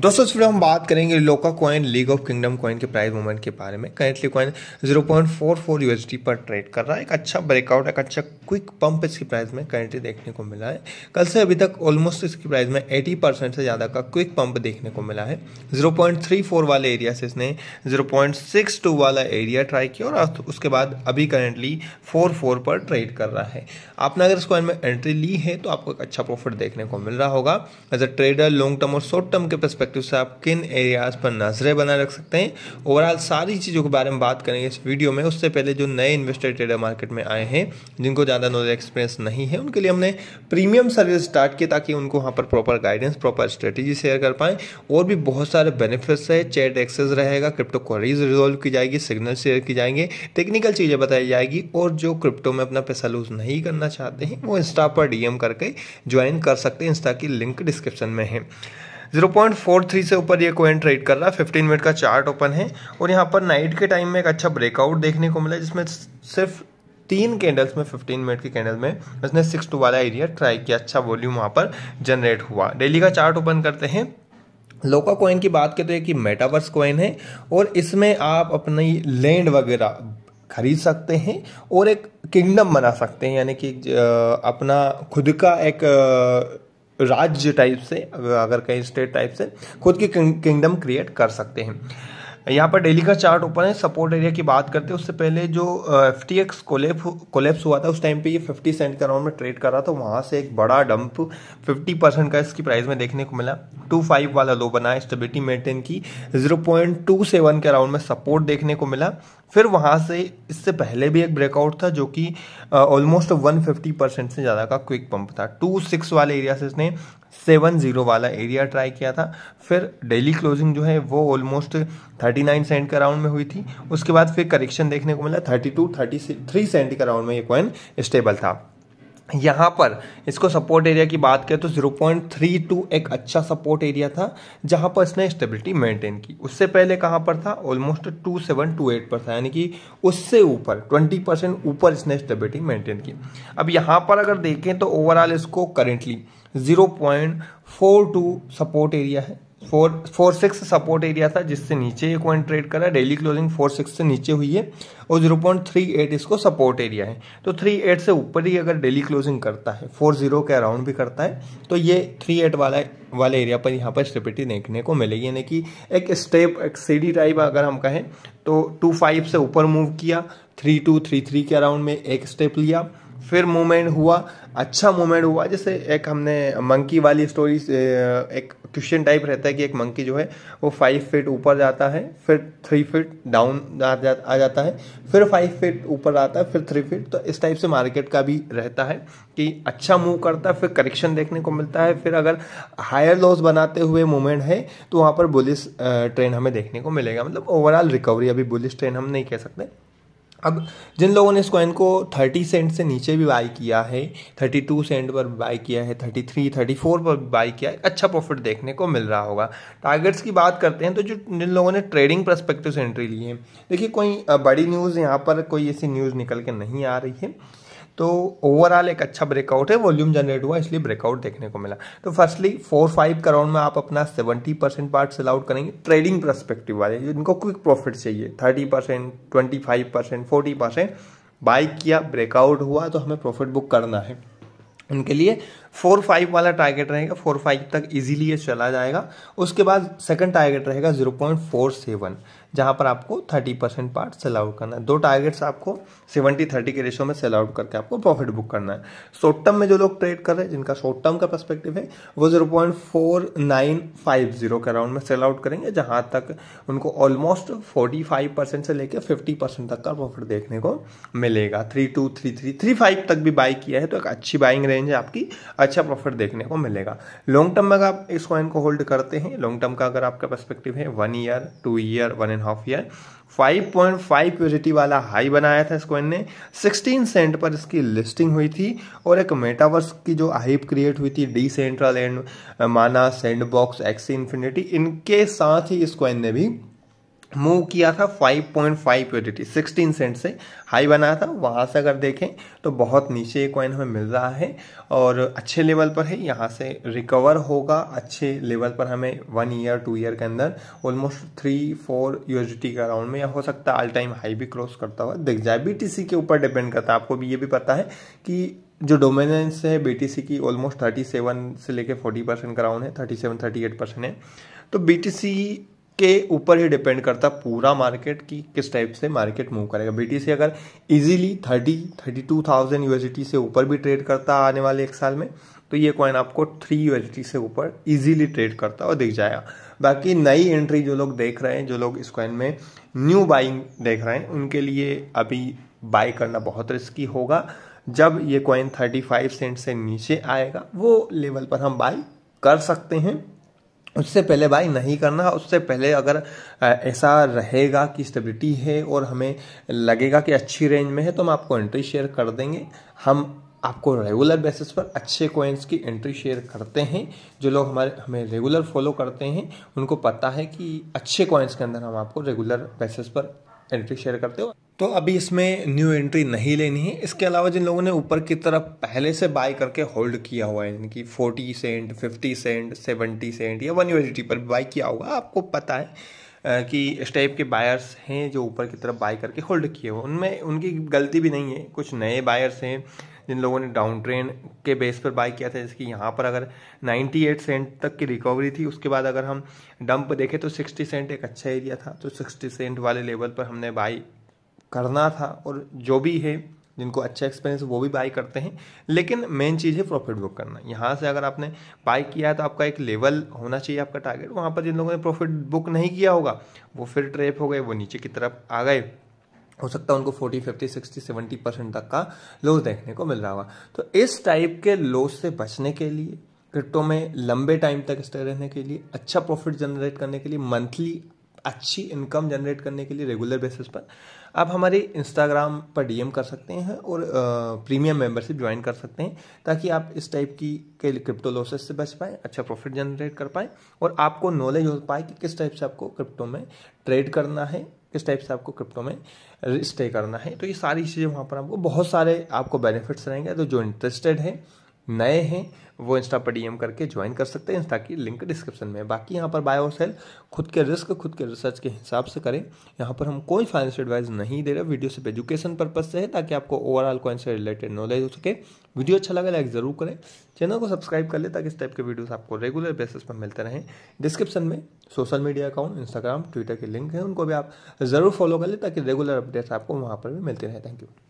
दोस्तों इस वीडियो हम बात करेंगे Loka coin league of kingdom coin के प्राइस मूवमेंट के बारे में करेंटली कॉइन 0.44 यूएसडी पर ट्रेड कर रहा है एक अच्छा ब्रेकआउट एक अच्छा क्विक पंप इसकी प्राइस में करेंटली देखने को मिला है कल से अभी तक ऑलमोस्ट इसकी प्राइस में 80 परसेंट से ज़्यादा का क्विक पंप देखने को मिला है जीरो वाले एरिया से इसने जीरो वाला एरिया ट्राई किया और उसके बाद अभी करेंटली फोर पर ट्रेड कर रहा है आपने अगर इस कॉइन में एंट्री ली है तो आपको एक अच्छा प्रॉफिट देखने को मिल रहा होगा as a trader long term और शॉर्ट टर्म के परस्पेक्ट सकते हो उससे आप किन एरियाज़ पर नजरें बनाए रख सकते हैं ओवरऑल सारी चीज़ों के बारे में बात करेंगे इस वीडियो में उससे पहले जो नए इन्वेस्टर ट्रेडर मार्केट में आए हैं जिनको ज़्यादा नॉलेज एक्सपीरियंस नहीं है उनके लिए हमने प्रीमियम सर्विस स्टार्ट की ताकि उनको वहाँ पर proper guidance proper strategy share कर पाएँ और भी बहुत सारे बेनिफिट्स है चैट एक्सेस रहेगा क्रिप्टो क्वारीज रिजोल्व की जाएगी सिग्नल शेयर की जाएंगे टेक्निकल चीज़ें बताई जाएगी और जो क्रिप्टो में अपना पैसा लूज नहीं करना चाहते हैं वो इंस्टा पर डीएम करके ज्वाइन कर सकते हैं इंस्टा की लिंक डिस्क्रिप्शन में है 0.43 से ऊपर ये कोइन ट्रेड कर रहा है 15 मिनट का चार्ट ओपन है और यहाँ पर नाइट के टाइम में एक अच्छा ब्रेकआउट देखने को मिला जिसमें सिर्फ तीन कैंडल्स में 15 मिनट के कैंडल में उसने सिक्स टू वाला एरिया ट्राई किया अच्छा वॉल्यूम वहाँ पर जनरेट हुआ डेली का चार्ट ओपन करते हैं लोका कॉइन की बात करते तो हैं कि मेटावर्स कॉइन है और इसमें आप अपनी लैंड वगैरह खरीद सकते हैं और एक किंगडम बना सकते हैं यानी कि अपना खुद का एक राज्य टाइप से अगर कहीं स्टेट टाइप से खुद की किंगडम क्रिएट कर सकते हैं यहाँ पर डेली का चार्ट ओपन है सपोर्ट एरिया की बात करते हैं उससे पहले जो एफ टी एक्स कोलेप्स हुआ था उस टाइम पे ये 50 सेंट के अराउंड में ट्रेड कर रहा था वहाँ से एक बड़ा डंप 50 परसेंट का इसकी प्राइस में देखने को मिला 25 वाला लो बना स्टेबिलिटी मेंटेन की 0.27 के अराउंड में सपोर्ट देखने को मिला फिर वहाँ से इससे पहले भी एक ब्रेकआउट था जो कि ऑलमोस्ट फिफ्टी परसेंट से ज़्यादा का क्विक पंप था सिक्स वाले एरिया से इसने सेवन जीरो वाला एरिया ट्राई किया था फिर डेली क्लोजिंग जो है वो ऑलमोस्ट थर्टी नाइन सेंट के अराउंड में हुई थी उसके बाद फिर करेक्शन देखने को मिला thirty two thirty three cent के अराउंड में ये कॉइन स्टेबल था यहाँ पर इसको सपोर्ट एरिया की बात करें तो 0.32 एक अच्छा सपोर्ट एरिया था जहाँ पर इसने स्टेबिलिटी मेंटेन की उससे पहले कहाँ पर था ऑलमोस्ट 2728 पर था यानी कि उससे ऊपर 20 परसेंट ऊपर इसने स्टेबिलिटी मेंटेन की अब यहाँ पर अगर देखें तो ओवरऑल इसको currently zero point four two support area है four four six support area था जिससे नीचे ये कॉइन ट्रेड करा डेली क्लोजिंग फोर सिक्स से नीचे हुई है और जीरो पॉइंट थ्री एट इसको सपोर्ट एरिया है तो थ्री एट से ऊपर ही अगर डेली क्लोजिंग करता है फोर जीरो के अराउंड भी करता है तो ये थ्री एट वाला वाले एरिया पर यहाँ पर स्टेबिलिटी देखने को मिलेगी यानी कि एक स्टेप एक सीढ़ी टाइप अगर हम कहें तो टू फाइव से ऊपर मूव किया थ्री टू थ्री थ्री के अराउंड में एक स्टेप लिया फिर मूवमेंट हुआ अच्छा मूवमेंट हुआ जैसे एक हमने मंकी वाली स्टोरी एक क्वेश्चन टाइप रहता है कि एक मंकी जो है वो फाइव फीट ऊपर जाता है फिर थ्री फीट डाउन आ, जाता है फिर फाइव फीट ऊपर आता है फिर थ्री फीट तो इस टाइप से मार्केट का भी रहता है कि अच्छा मूव करता है फिर करेक्शन देखने को मिलता है फिर अगर हायर लॉस बनाते हुए मूवमेंट है तो वहाँ पर बुलिस ट्रेन हमें देखने को मिलेगा मतलब ओवरऑल रिकवरी अभी बुलिस ट्रेन हम नहीं कह सकते अब जिन लोगों ने इस कॉइन को थर्टी सेंट से नीचे भी बाई किया है थर्टी टू सेंट पर बाई किया है थर्टी थ्री थर्टी फोर पर बाई किया है अच्छा प्रॉफिट देखने को मिल रहा होगा टारगेट्स की बात करते हैं तो जो जिन लोगों ने ट्रेडिंग परस्पेक्टिव से एंट्री ली है देखिए कोई बड़ी न्यूज़ यहाँ पर कोई ऐसी न्यूज़ निकल के नहीं आ रही है तो ओवरऑल एक अच्छा ब्रेकआउट है वॉल्यूम जनरेट हुआ इसलिए ब्रेकआउट देखने को मिला तो फर्स्टली फोर फाइव करोड़ में आप अपना seventy percent part sell out करेंगे ट्रेडिंग परस्पेक्टिव वाले जिनको क्विक प्रॉफिट चाहिए thirty percent twenty five percent forty percent buy किया ब्रेकआउट हुआ तो हमें प्रॉफिट बुक करना है उनके लिए फोर फाइव वाला टारगेट रहेगा फोर फाइव तक इजीली ये चला जाएगा उसके बाद सेकंड टारगेट रहेगा जीरो पॉइंट फोर सेवन जहाँ पर आपको thirty percent part sell out करना है दो टारगेट्स आपको सेवेंटी थर्टी के रेशो में सेल आउट करके आपको प्रॉफिट बुक करना है शॉर्ट टर्म में जो लोग ट्रेड कर रहे हैं जिनका शॉर्ट टर्म का पर्सपेक्टिव है वो zero point four nine five zero के अराउंड में सेल आउट करेंगे जहाँ तक उनको ऑलमोस्ट फोर्टी फाइव परसेंट से लेकर फिफ्टी परसेंट तक का प्रॉफिट देखने को मिलेगा three two three three three five तक भी बाई किया है तो एक अच्छी बाइंग रेंज है आपकी अच्छा प्रॉफिट देखने को मिलेगा लॉन्ग टर्म में अगर आप इस कॉइन को होल्ड करते हैं लॉन्ग टर्म का अगर आपका पर्सपेक्टिव है one year two year one and half year 5.5 point purity वाला हाई बनाया था इस कॉइन ने 16 सेंट पर इसकी लिस्टिंग हुई थी और एक मेटावर्स की जो हाइप क्रिएट हुई थी डी सेंट्रल एंड माना सेंडबॉक्स एक्सी इन्फिनिटी इनके साथ ही इस कॉइन ने भी मूव किया था 5.5 यूटिटी सिक्सटीन सेंट से हाई बनाया था वहाँ से अगर देखें तो बहुत नीचे ये कॉइन हमें मिल रहा है और अच्छे लेवल पर है यहाँ से रिकवर होगा अच्छे लेवल पर हमें वन ईयर टू ईयर के अंदर ऑलमोस्ट थ्री फोर यूटिटी के अराउंड में या हो सकता है ऑल टाइम हाई भी क्रॉस करता हुआ दिख जाए बी के ऊपर डिपेंड करता है आपको भी ये भी पता है कि जो डोमिनेंस है बीटीसी की ऑलमोस्ट थर्टी से लेकर फोर्टी परसेंट है थर्टी सेवन परसेंट है तो बीटीसी के ऊपर ही डिपेंड करता पूरा मार्केट कि किस टाइप से मार्केट मूव करेगा बी सी अगर easily thirty thirty two thousand USD से ऊपर भी ट्रेड करता आने वाले एक साल में तो ये कॉइन आपको थ्री यूएसडी से ऊपर इजीली ट्रेड करता और दिख जाएगा बाकी नई एंट्री जो लोग देख रहे हैं जो लोग इस कॉइन में न्यू बाइंग देख रहे हैं उनके लिए अभी बाई करना बहुत रिस्की होगा जब ये कॉइन 35 सेंट से नीचे आएगा वो लेवल पर हम बाई कर सकते हैं उससे पहले बाई नहीं करना उससे पहले अगर ऐसा रहेगा कि स्टेबिलिटी है और हमें लगेगा कि अच्छी रेंज में है तो हम आपको एंट्री शेयर कर देंगे हम आपको रेगुलर बेसिस पर अच्छे कोइंस की एंट्री शेयर करते हैं जो लोग हमारे हमें रेगुलर फॉलो करते हैं उनको पता है कि अच्छे कोइंस के अंदर हम आपको रेगुलर बेसिस पर एंट्री शेयर करते हो तो अभी इसमें न्यू एंट्री नहीं लेनी है इसके अलावा जिन लोगों ने ऊपर की तरफ पहले से बाय करके होल्ड किया हुआ है यानी कि 40 cent fifty cent seventy cent या वन यूएसडी पर बाय किया होगा आपको पता है कि इस टाइप के बायर्स हैं जो ऊपर की तरफ बाय करके होल्ड किए हुए उनमें उनकी गलती भी नहीं है कुछ नए बायर्स हैं जिन लोगों ने डाउन ट्रेन के बेस पर बाई किया था जैसे कि यहाँ पर अगर 98 सेंट तक की रिकवरी थी उसके बाद अगर हम डंप देखें तो 60 सेंट एक अच्छा एरिया था तो 60 सेंट वाले लेवल पर हमने बाई करना था और जो भी है जिनको अच्छा एक्सपीरियंस वो भी बाई करते हैं लेकिन मेन चीज़ है प्रॉफिट बुक करना यहाँ से अगर आपने बाई किया है तो आपका एक लेवल होना चाहिए आपका टारगेट वहाँ पर जिन लोगों ने प्रॉफिट बुक नहीं किया होगा वो फिर ट्रेप हो गए वो नीचे की तरफ आ गए हो सकता है उनको 40, 50, 60, 70 परसेंट तक का लॉस देखने को मिल रहा होगा तो इस टाइप के लॉस से बचने के लिए क्रिप्टो में लंबे टाइम तक स्टे रहने के लिए अच्छा प्रॉफिट जनरेट करने के लिए मंथली अच्छी इनकम जनरेट करने के लिए रेगुलर बेसिस पर आप हमारे इंस्टाग्राम पर डीएम कर सकते हैं और प्रीमियम मेंबरशिप ज्वाइन कर सकते हैं ताकि आप इस टाइप की के क्रिप्टो लॉसेस से बच पाएँ अच्छा प्रॉफिट जनरेट कर पाएँ और आपको नॉलेज हो पाए कि किस टाइप से आपको क्रिप्टो में ट्रेड करना है किस टाइप से आपको क्रिप्टो में स्टे करना है तो ये सारी चीज़ें वहाँ पर आपको बहुत सारे आपको बेनिफिट्स रहेंगे तो जो इंटरेस्टेड है नए हैं वो इंस्टा पर डीएम करके ज्वाइन कर सकते हैं इंस्टा की लिंक डिस्क्रिप्शन में बाकी यहाँ पर बाय और सेल खुद के रिस्क खुद के रिसर्च के हिसाब से करें यहाँ पर हम कोई फाइनेंशियल एडवाइस नहीं दे रहे वीडियो सिर्फ एजुकेशन पर्पज से है ताकि आपको ओवरऑल कॉइन से रिलेटेड नॉलेज हो सके वीडियो अच्छा लगा लाइक ज़रूर करें चैनल को सब्सक्राइब कर लें ताकि इस टाइप के वीडियोज आपको रेगुलर बेसिस पर मिलते रहें डिस्क्रिप्शन में social media account Instagram Twitter के लिंक है उनको भी आप ज़रूर फॉलो कर लें ताकि रेगुलर अपडेट्स आपको वहाँ पर भी मिलते रहें थैंक यू